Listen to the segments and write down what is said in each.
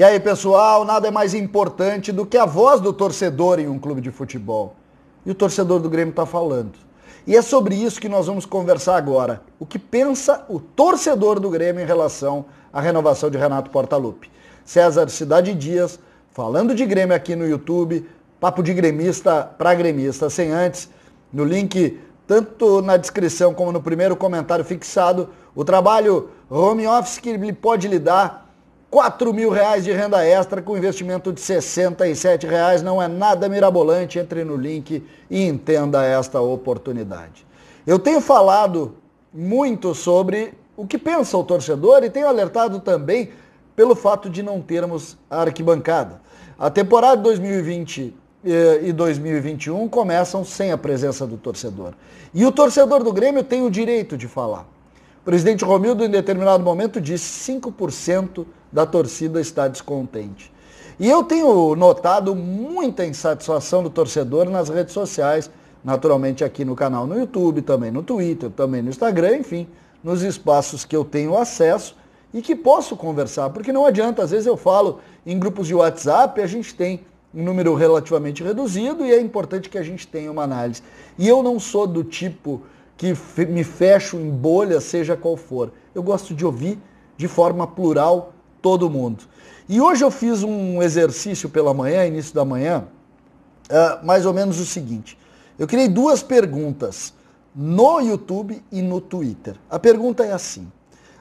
E aí, pessoal, nada é mais importante do que a voz do torcedor em um clube de futebol. E o torcedor do Grêmio está falando. E é sobre isso que nós vamos conversar agora. O que pensa o torcedor do Grêmio em relação à renovação de Renato Portaluppi. César Cidade Dias, falando de Grêmio aqui no YouTube, papo de gremista para gremista. Sem antes, no link, tanto na descrição como no primeiro comentário fixado, o trabalho home office que ele pode lhe dar 4 mil reais de renda extra com investimento de 67 reais. Não é nada mirabolante. Entre no link e entenda esta oportunidade. Eu tenho falado muito sobre o que pensa o torcedor e tenho alertado também pelo fato de não termos arquibancada. A temporada 2020 e 2021 eh, começam sem a presença do torcedor. E o torcedor do Grêmio tem o direito de falar. O presidente Romildo, em determinado momento, disse 5% da torcida está descontente. E eu tenho notado muita insatisfação do torcedor nas redes sociais, naturalmente aqui no canal, no YouTube, também no Twitter, também no Instagram, enfim, nos espaços que eu tenho acesso e que posso conversar, porque não adianta, às vezes eu falo em grupos de WhatsApp, a gente tem um número relativamente reduzido e é importante que a gente tenha uma análise. E eu não sou do tipo que me fecho em bolha, seja qual for. Eu gosto de ouvir de forma plural todo mundo. E hoje eu fiz um exercício pela manhã, início da manhã, uh, mais ou menos o seguinte. Eu criei duas perguntas no YouTube e no Twitter. A pergunta é assim: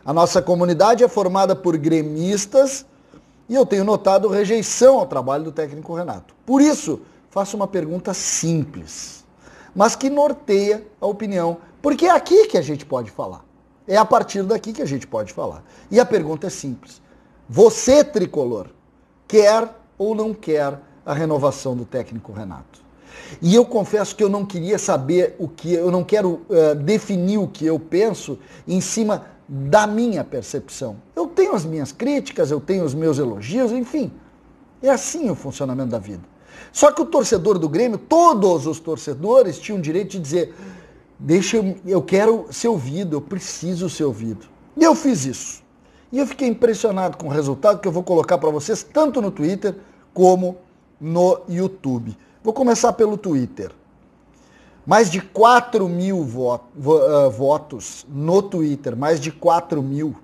a nossa comunidade é formada por gremistas e eu tenho notado rejeição ao trabalho do técnico Renato. Por isso, faço uma pergunta simples mas que norteia a opinião. Porque é aqui que a gente pode falar. É a partir daqui que a gente pode falar. E a pergunta é simples: você, tricolor, quer ou não quer a renovação do técnico Renato? E eu confesso que eu não queria saber o que, eu não quero uh, definir o que eu penso em cima da minha percepção. Eu tenho as minhas críticas, eu tenho os meus elogios, enfim. É assim o funcionamento da vida. Só que o torcedor do Grêmio, todos os torcedores tinham direito de dizer: deixa eu, quero ser ouvido, eu preciso ser ouvido. E eu fiz isso. E eu fiquei impressionado com o resultado que eu vou colocar para vocês tanto no Twitter como no YouTube. Vou começar pelo Twitter. Mais de 4 mil votos no Twitter, mais de 4 mil.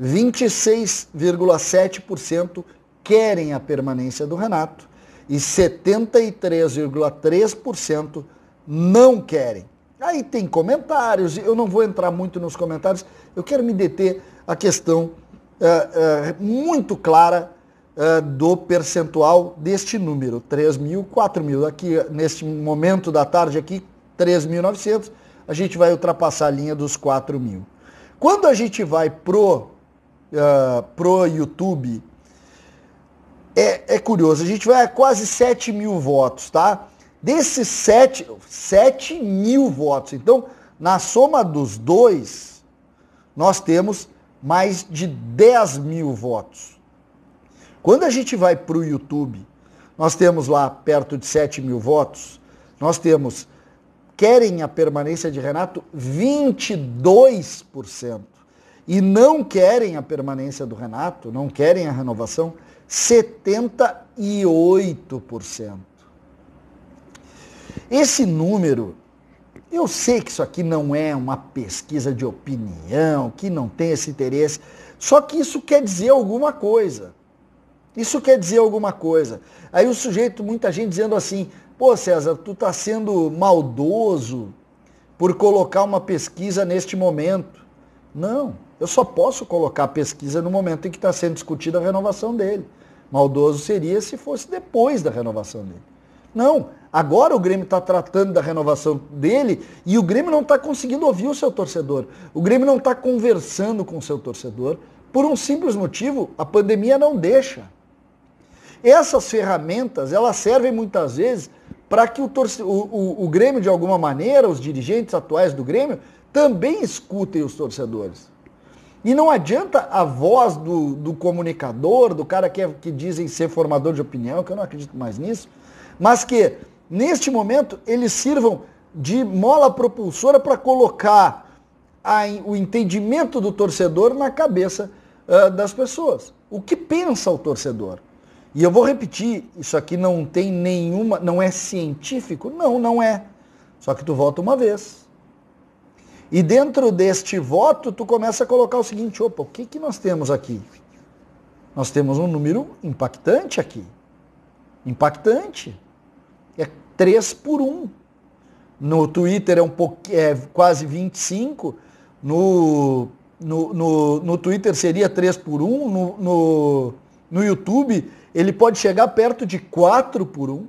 26,7% querem a permanência do Renato e 73,3% não querem. Aí tem comentários, eu não vou entrar muito nos comentários, eu quero me deter à questão é, é, muito clara é, do percentual deste número, 3 mil, 4 mil. Aqui, neste momento da tarde aqui, 3.900, a gente vai ultrapassar a linha dos 4 mil. Quando a gente vai pro, pro YouTube é, é curioso, a gente vai a quase 7 mil votos, tá? Desses 7, 7 mil votos. Então, na soma dos dois, nós temos mais de 10 mil votos. Quando a gente vai para o YouTube, nós temos lá perto de 7 mil votos, nós temos, querem a permanência de Renato, 22%. E não querem a permanência do Renato, não querem a renovação, 22%. 78%. Esse número, eu sei que isso aqui não é uma pesquisa de opinião, que não tem esse interesse, só que isso quer dizer alguma coisa. Isso quer dizer alguma coisa. Aí o sujeito, muita gente dizendo assim, pô César, tu tá sendo maldoso por colocar uma pesquisa neste momento. Não, eu só posso colocar a pesquisa no momento em que está sendo discutida a renovação dele. Maldoso seria se fosse depois da renovação dele. Não, agora o Grêmio está tratando da renovação dele e o Grêmio não está conseguindo ouvir o seu torcedor. O Grêmio não está conversando com o seu torcedor por um simples motivo: a pandemia não deixa. Essas ferramentas elas servem muitas vezes para que o, torce... o, o, o Grêmio, de alguma maneira, os dirigentes atuais do Grêmio, também escutem os torcedores. E não adianta a voz do, do comunicador, do cara que, é, que dizem ser formador de opinião, que eu não acredito mais nisso, mas que, neste momento, eles sirvam de mola propulsora para colocar a, o entendimento do torcedor na cabeça uh, das pessoas. O que pensa o torcedor? E eu vou repetir, isso aqui não tem nenhuma, não é científico? Não, não é. Só que tu volta uma vez, e dentro deste voto, tu começa a colocar o seguinte: opa, o que, que nós temos aqui? Nós temos um número impactante aqui. Impactante. É 3 por 1. No Twitter é, um po... é quase 25. No, no, no, no Twitter seria 3 por 1. No, no, no YouTube ele pode chegar perto de 4 por 1.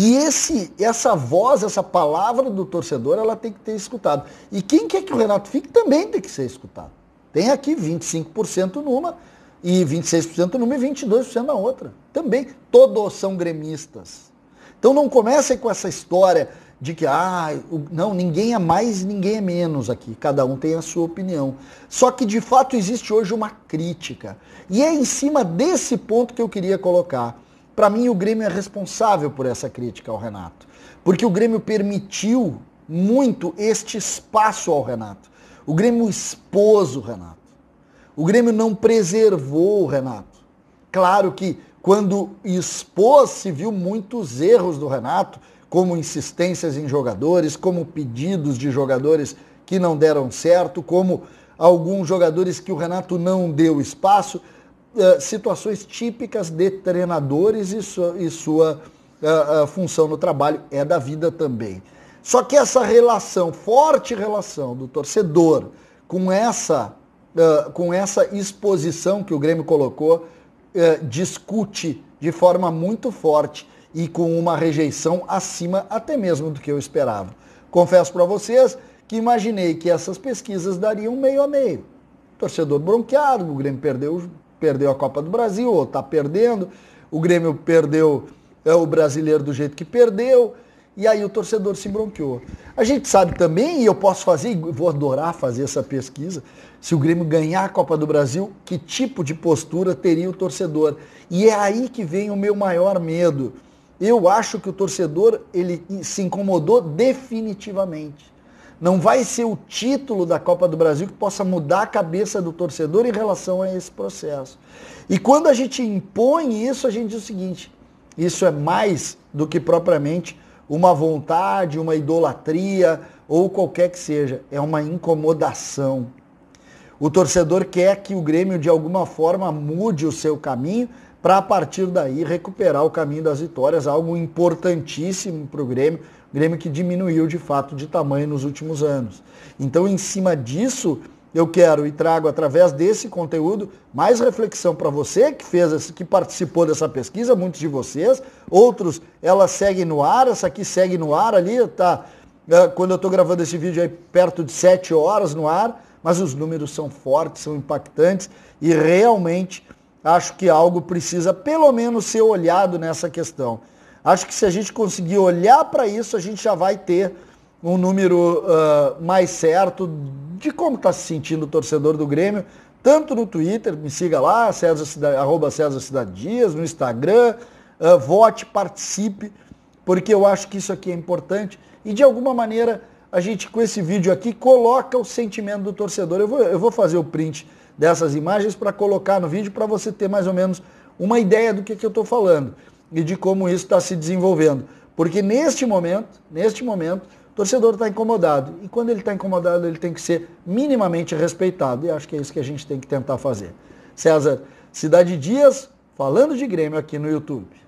E esse, essa voz, essa palavra do torcedor, ela tem que ter escutado. E quem quer que o Renato fique também tem que ser escutado. Tem aqui 25% numa, e 26% numa e 22% na outra. Também. Todos são gremistas. Então não comecem com essa história de que, ah, não, ninguém é mais, ninguém é menos aqui. Cada um tem a sua opinião. Só que de fato existe hoje uma crítica. E é em cima desse ponto que eu queria colocar. Para mim, o Grêmio é responsável por essa crítica ao Renato. Porque o Grêmio permitiu muito este espaço ao Renato. O Grêmio expôs o Renato. O Grêmio não preservou o Renato. Claro que quando expôs, se viu muitos erros do Renato, como insistências em jogadores, como pedidos de jogadores que não deram certo, como alguns jogadores que o Renato não deu espaço. Eh, situações típicas de treinadores e, sua e sua eh, eh, função no trabalho é da vida também. Só que essa relação, forte relação do torcedor com essa, com essa exposição que o Grêmio colocou, discute de forma muito forte e com uma rejeição acima até mesmo do que eu esperava. Confesso para vocês que imaginei que essas pesquisas dariam meio a meio. Torcedor bronqueado, o Grêmio perdeu perdeu a Copa do Brasil, ou está perdendo. O Grêmio perdeu é, o brasileiro do jeito que perdeu. E aí o torcedor se bronqueou. A gente sabe também, e eu posso fazer, vou adorar fazer essa pesquisa, se o Grêmio ganhar a Copa do Brasil, que tipo de postura teria o torcedor. E é aí que vem o meu maior medo. Eu acho que o torcedor ele se incomodou definitivamente. Não vai ser o título da Copa do Brasil que possa mudar a cabeça do torcedor em relação a esse processo. E quando a gente impõe isso, a gente diz o seguinte: isso é mais do que propriamente uma vontade, uma idolatria ou qualquer que seja, é uma incomodação. O torcedor quer que o Grêmio de alguma forma mude o seu caminho para a partir daí recuperar o caminho das vitórias, algo importantíssimo para o Grêmio, Grêmio que diminuiu de fato de tamanho nos últimos anos. Então, em cima disso, eu quero e trago através desse conteúdo mais reflexão para você que fez, que participou dessa pesquisa, muitos de vocês, outros ela segue no ar, essa aqui segue no ar ali, tá? É, quando eu estou gravando esse vídeo aí perto de 7 horas no ar, mas os números são fortes, são impactantes e realmente acho que algo precisa pelo menos ser olhado nessa questão. Acho que se a gente conseguir olhar para isso, a gente já vai ter um número uh, mais certo de como está se sentindo o torcedor do Grêmio, tanto no Twitter, me siga lá, César arroba César Cidade Dias, no Instagram, uh, vote, participe, porque eu acho que isso aqui é importante. E de alguma maneira, a gente com esse vídeo aqui coloca o sentimento do torcedor. Eu vou, eu vou fazer o print dessas imagens para colocar no vídeo para você ter mais ou menos uma ideia do que, que eu estou falando e de como isso está se desenvolvendo. Porque neste momento, neste momento, o torcedor está incomodado. E quando ele está incomodado, ele tem que ser minimamente respeitado. E acho que é isso que a gente tem que tentar fazer. César, Cidade Dias, falando de Grêmio aqui no YouTube.